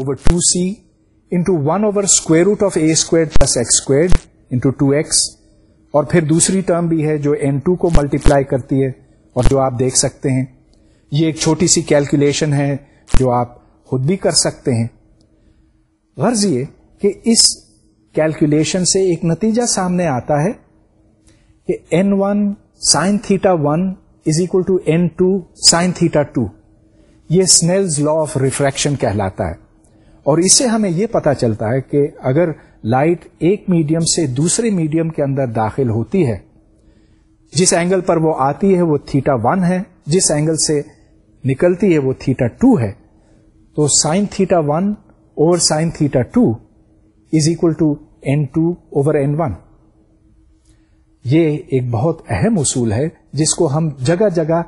over 2c into 1 over square root of a square plus x square into two और फिर दूसरी term भी है जो एन टू को मल्टीप्लाई करती है और जो आप देख सकते हैं ये एक छोटी सी कैलकुलेशन है जो आप खुद भी कर सकते हैं गर्ज ये कि इस कैलकुलेशन से एक नतीजा सामने आता है कि n one sine theta one is equal to n two sine theta two ये स्नेल्स लॉ ऑफ रिफ्रैक्शन कहलाता है और इससे हमें ये पता चलता है कि अगर लाइट एक मीडियम से दूसरे मीडियम के अंदर दाखिल होती है जिस एंगल पर वो आती है वो थीटा वन है जिस एंगल से निकलती है वो थीटा टू है तो sine theta one over sine theta two is equal to n two over n one ये एक बहुत अहम उसूल है जिसको हम जगह जगह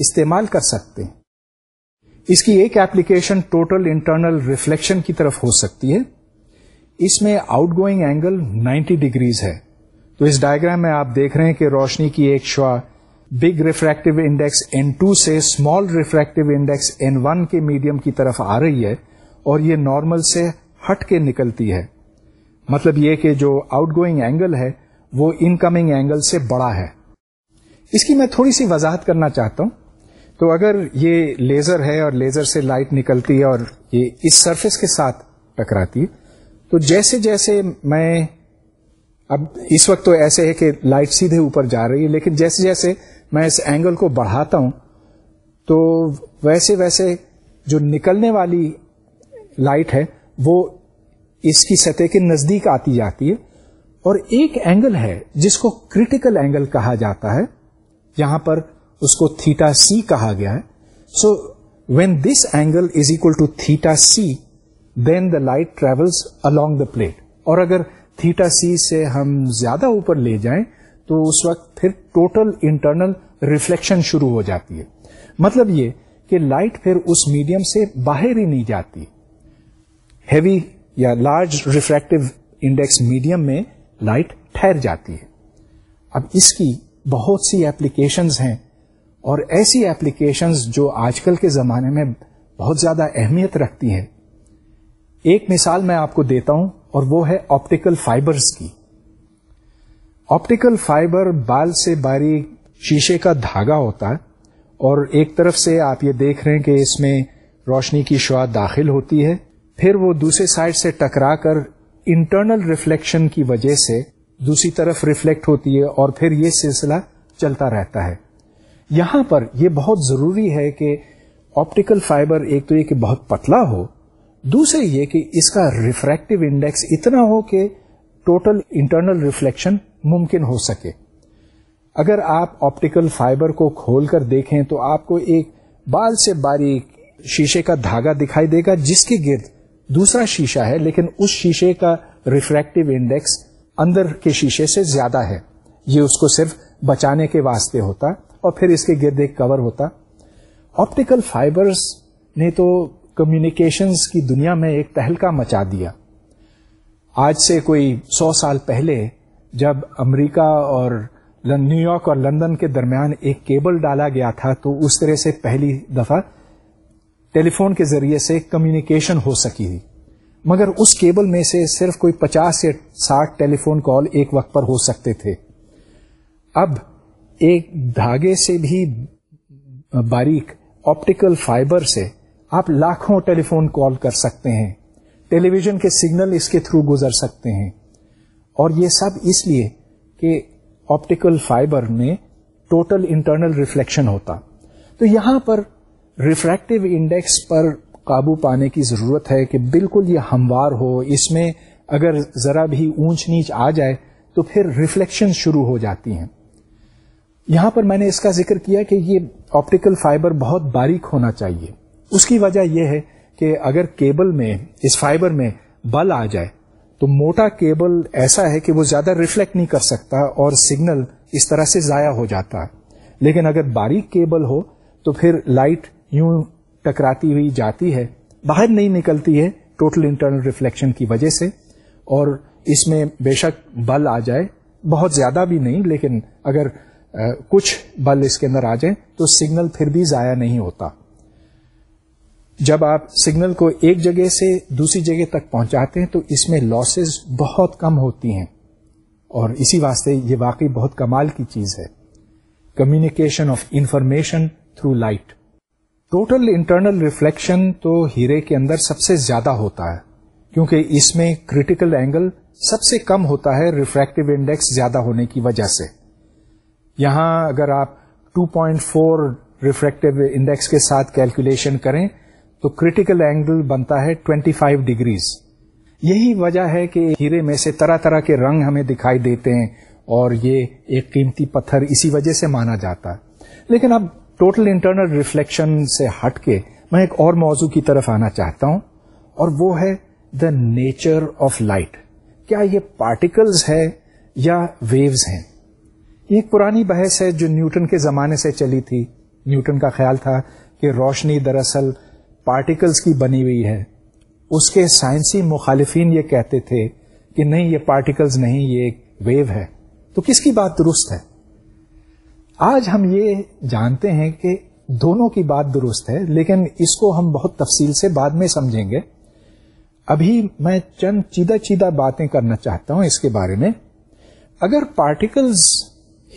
इस्तेमाल कर सकते हैं इसकी एक एप्लीकेशन टोटल इंटरनल रिफ्लेक्शन की तरफ हो सकती है इसमें आउटगोइंग एंगल 90 डिग्रीज है तो इस डायग्राम में आप देख रहे हैं कि रोशनी की एक श्वा बिग रिफ्रैक्टिव इंडेक्स N2 से स्मॉल रिफ्रैक्टिव इंडेक्स N1 के मीडियम की तरफ आ रही है और ये नॉर्मल से हट के निकलती है मतलब ये कि जो आउटगोइंग एंगल है वो इनकमिंग एंगल से बड़ा है इसकी मैं थोड़ी सी वजाहत करना चाहता हूं तो अगर ये लेजर है और लेजर से लाइट निकलती है और ये इस सरफेस के साथ टकराती है तो जैसे जैसे मैं अब इस वक्त तो ऐसे है कि लाइट सीधे ऊपर जा रही है लेकिन जैसे जैसे मैं इस एंगल को बढ़ाता हूं तो वैसे वैसे जो निकलने वाली लाइट है वो इसकी सतह के नजदीक आती जाती है और एक एंगल है जिसको क्रिटिकल एंगल कहा जाता है यहां पर उसको थीटा सी कहा गया है so when this angle is equal to theta C then the light travels along the plate और अगर थीटा सी से हम ज्यादा ऊपर ले जाएं तो उस वक्त फिर टोटल इंटरनल रिफ्लेक्शन शुरू हो जाती है मतलब ये कि लाइट फिर उस मीडियम से बाहर ही नहीं जाती हैवी या लार्ज रिफ्रैक्टिव इंडेक्स मीडियम में लाइट ठहर जाती है अब इसकी बहुत सी एप्लीकेशंस हैं और ऐसी एप्लीकेशंस जो आजकल के ज़माने में बहुत ज़्यादा अहमियत रखती हैं एक मिसाल मैं आपको देता हूं और वो है ऑप्टिकल फाइबर्स की ऑप्टिकल फाइबर बाल से बारी शीशे का धागा होता है और एक तरफ से आप ये देख रहे हैं कि इसमें रोशनी की शुआ दाखिल होती है फिर वो दूसरे साइड से टकरा कर इंटरनल रिफ्लेक्शन की वजह से दूसरी तरफ रिफ्लेक्ट होती है और फिर ये सिलसिला चलता रहता है यहाँ पर यह बहुत ज़रूरी है कि ऑप्टिकल फाइबर एक तो ये कि बहुत पतला हो दूसरी ये कि इसका रिफ्रैक्टिव इंडेक्स इतना हो कि टोटल इंटरनल रिफ्लेक्शन मुमकिन हो सके अगर आप ऑप्टिकल फाइबर को खोल कर देखें तो आपको एक बाल से बारीक शीशे का धागा दिखाई देगा जिसके गिर्द दूसरा शीशा है लेकिन उस शीशे का रिफ्रैक्टिव इंडेक्स अंदर के शीशे से ज्यादा है ये उसको सिर्फ बचाने के वास्ते होता और फिर इसके गिर्द एक कवर होता ऑप्टिकल फाइबर्स ने तो कम्युनिकेशंस की दुनिया में एक तहलका मचा दिया आज से कोई सौ साल पहले जब अमेरिका और न्यूयॉर्क और लंदन के दरमियान एक केबल डाला गया था तो उस तरह से पहली दफा टेलीफोन के जरिए से कम्युनिकेशन हो सकी थी मगर उस केबल में से सिर्फ कोई पचास या साठ टेलीफोन कॉल एक वक्त पर हो सकते थे अब एक धागे से भी बारीक ऑप्टिकल फाइबर से आप लाखों टेलीफोन कॉल कर सकते हैं टेलीविजन के सिग्नल इसके थ्रू गुजर सकते हैं और ये सब इसलिए कि ऑप्टिकल फाइबर में टोटल इंटरनल रिफ्लेक्शन होता तो यहाँ पर रिफ्रैक्टिव इंडेक्स पर काबू पाने की ज़रूरत है कि बिल्कुल ये हमवार हो इसमें अगर ज़रा भी ऊंच नीच आ जाए तो फिर रिफ्लेक्शन शुरू हो जाती हैं यहाँ पर मैंने इसका जिक्र किया कि ये ऑप्टिकल फाइबर बहुत बारीक होना चाहिए उसकी वजह यह है कि अगर केबल में इस फाइबर में बल आ जाए तो मोटा केबल ऐसा है कि वो ज़्यादा रिफ्लेक्ट नहीं कर सकता और सिग्नल इस तरह से ज़ाया हो जाता है लेकिन अगर बारीक केबल हो तो फिर लाइट यूं टकराती हुई जाती है बाहर नहीं निकलती है टोटल इंटरनल रिफ्लेक्शन की वजह से और इसमें बेशक बल आ जाए बहुत ज़्यादा भी नहीं लेकिन अगर कुछ बल इसके अंदर आ जाए तो सिग्नल फिर भी ज़ाया नहीं होता जब आप सिग्नल को एक जगह से दूसरी जगह तक पहुंचाते हैं तो इसमें लॉसेस बहुत कम होती हैं और इसी वास्ते ये वाकई बहुत कमाल की चीज़ है communication of information through light total internal reflection तो हीरे के अंदर सबसे ज़्यादा होता है क्योंकि इसमें क्रिटिकल एंगल सबसे कम होता है रिफ्रैक्टिव इंडेक्स ज़्यादा होने की वजह से यहाँ अगर आप 2.4 रिफ्रैक्टिव इंडेक्स के साथ कैलकुलेशन करें तो क्रिटिकल एंगल बनता है 25 डिग्रीज यही वजह है कि हीरे में से तरह तरह के रंग हमें दिखाई देते हैं और ये एक कीमती पत्थर इसी वजह से माना जाता है लेकिन अब टोटल इंटरनल रिफ्लेक्शन से हट के मैं एक और मौजू की तरफ आना चाहता हूं और वो है द नेचर ऑफ लाइट क्या ये पार्टिकल्स है या वेव्स हैं एक पुरानी बहस है जो न्यूटन के जमाने से चली थी न्यूटन का ख्याल था कि रोशनी दरअसल पार्टिकल्स की बनी हुई है उसके साइंसी मुखालिफिन ये कहते थे कि नहीं ये पार्टिकल्स नहीं ये एक वेव है तो किसकी बात दुरुस्त है आज हम ये जानते हैं कि दोनों की बात दुरुस्त है लेकिन इसको हम बहुत तफसील से बाद में समझेंगे अभी मैं चंद चीदा चीदा बातें करना चाहता हूं इसके बारे में अगर पार्टिकल्स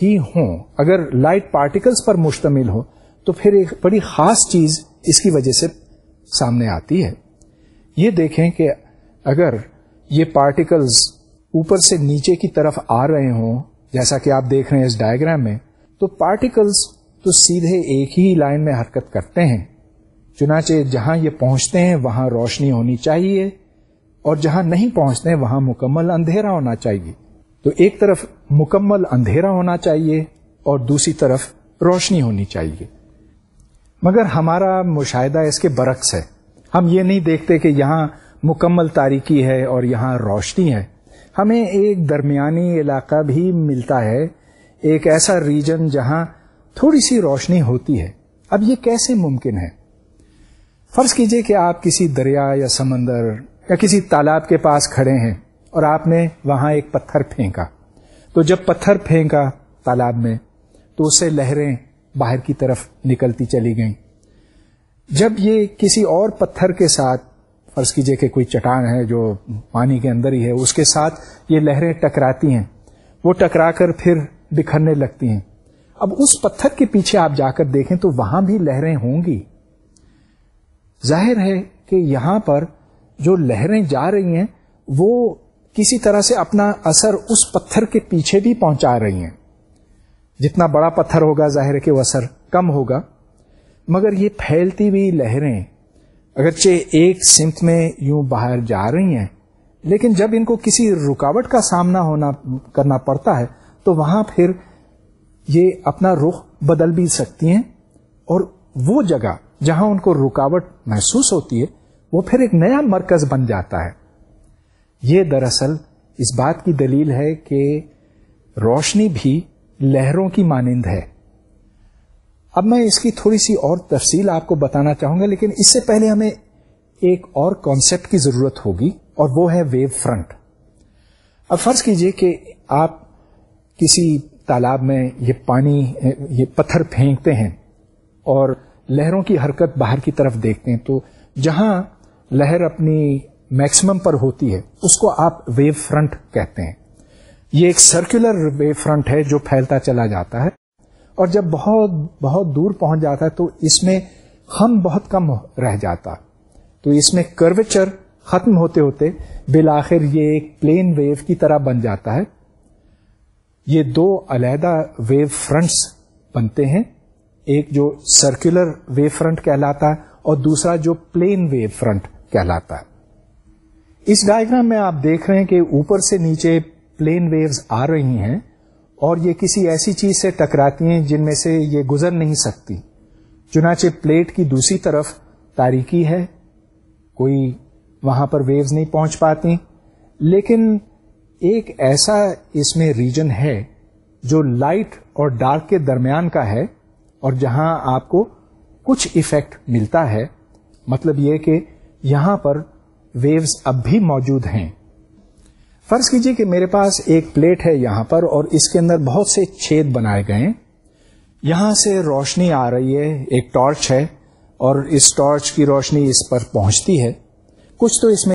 ही हों अगर लाइट पार्टिकल्स पर मुश्तमिल हो तो फिर एक बड़ी ख़ास चीज़ इसकी वजह से सामने आती है ये देखें कि अगर ये पार्टिकल्स ऊपर से नीचे की तरफ आ रहे हों जैसा कि आप देख रहे हैं इस डायग्राम में तो पार्टिकल्स तो सीधे एक ही लाइन में हरकत करते हैं चुनाचे जहां ये पहुंचते हैं वहां रोशनी होनी चाहिए और जहां नहीं पहुंचते वहां मुकम्मल अंधेरा होना चाहिए तो एक तरफ मुकम्मल अंधेरा होना चाहिए और दूसरी तरफ रोशनी होनी चाहिए मगर हमारा मुशाहिदा इसके बरक्स है हम ये नहीं देखते कि यहाँ मुकम्मल तारीकी है और यहाँ रोशनी है हमें एक दरमियानी इलाका भी मिलता है एक ऐसा रीजन जहाँ थोड़ी सी रोशनी होती है अब ये कैसे मुमकिन है फर्ज कीजिए कि आप किसी दरिया या समंदर या किसी तालाब के पास खड़े हैं और आपने वहां एक पत्थर फेंका तो जब पत्थर फेंका तालाब में तो उससे लहरें बाहर की तरफ निकलती चली गईं जब ये किसी और पत्थर के साथ फर्ज कीजिए कि कोई चट्टान है जो पानी के अंदर ही है उसके साथ ये लहरें टकराती हैं वो टकराकर फिर बिखरने लगती हैं अब उस पत्थर के पीछे आप जाकर देखें तो वहां भी लहरें होंगी जाहिर है कि यहां पर जो लहरें जा रही हैं वो किसी तरह से अपना असर उस पत्थर के पीछे भी पहुंचा रही हैं जितना बड़ा पत्थर होगा जाहिर है कि वह असर कम होगा मगर ये फैलती हुई लहरें अगरचे एक सिमत में यूं बाहर जा रही हैं लेकिन जब इनको किसी रुकावट का सामना होना करना पड़ता है तो वहां फिर ये अपना रुख बदल भी सकती हैं और वो जगह जहां उनको रुकावट महसूस होती है वो फिर एक नया मरकज बन जाता है ये दरअसल इस बात की दलील है कि रोशनी भी लहरों की मानिंद है अब मैं इसकी थोड़ी सी और तफसील आपको बताना चाहूंगा लेकिन इससे पहले हमें एक और कॉन्सेप्ट की जरूरत होगी और वो है वेव फ्रंट अब फर्ज कीजिए कि आप किसी तालाब में ये पानी ये पत्थर फेंकते हैं और लहरों की हरकत बाहर की तरफ देखते हैं तो जहां लहर अपनी मैक्सिमम पर होती है उसको आप वेव फ्रंट कहते हैं ये एक सर्कुलर वेव फ्रंट है जो फैलता चला जाता है और जब बहुत बहुत दूर पहुंच जाता है तो इसमें हम बहुत कम रह जाता तो इसमें कर्वेचर खत्म होते होते बिलाखिर ये एक प्लेन वेव की तरह बन जाता है ये दो अलहदा वेव फ्रंट्स बनते हैं एक जो सर्कुलर वेव फ्रंट कहलाता है और दूसरा जो प्लेन वेव फ्रंट कहलाता है इस डायग्राम में आप देख रहे हैं कि ऊपर से नीचे प्लेन वेव्स आ रही हैं और ये किसी ऐसी चीज से टकराती हैं जिनमें से ये गुजर नहीं सकती चुनाचे प्लेट की दूसरी तरफ तारीकी है कोई वहां पर वेव्स नहीं पहुंच पाती लेकिन एक ऐसा इसमें रीजन है जो लाइट और डार्क के दरमियान का है और जहां आपको कुछ इफेक्ट मिलता है मतलब ये कि यहां पर वेव्स अब भी मौजूद हैं फर्ज कीजिए कि मेरे पास एक प्लेट है यहां पर और इसके अंदर बहुत से छेद बनाए गए हैं यहां से रोशनी आ रही है एक टॉर्च है और इस टॉर्च की रोशनी इस पर पहुंचती है कुछ तो इसमें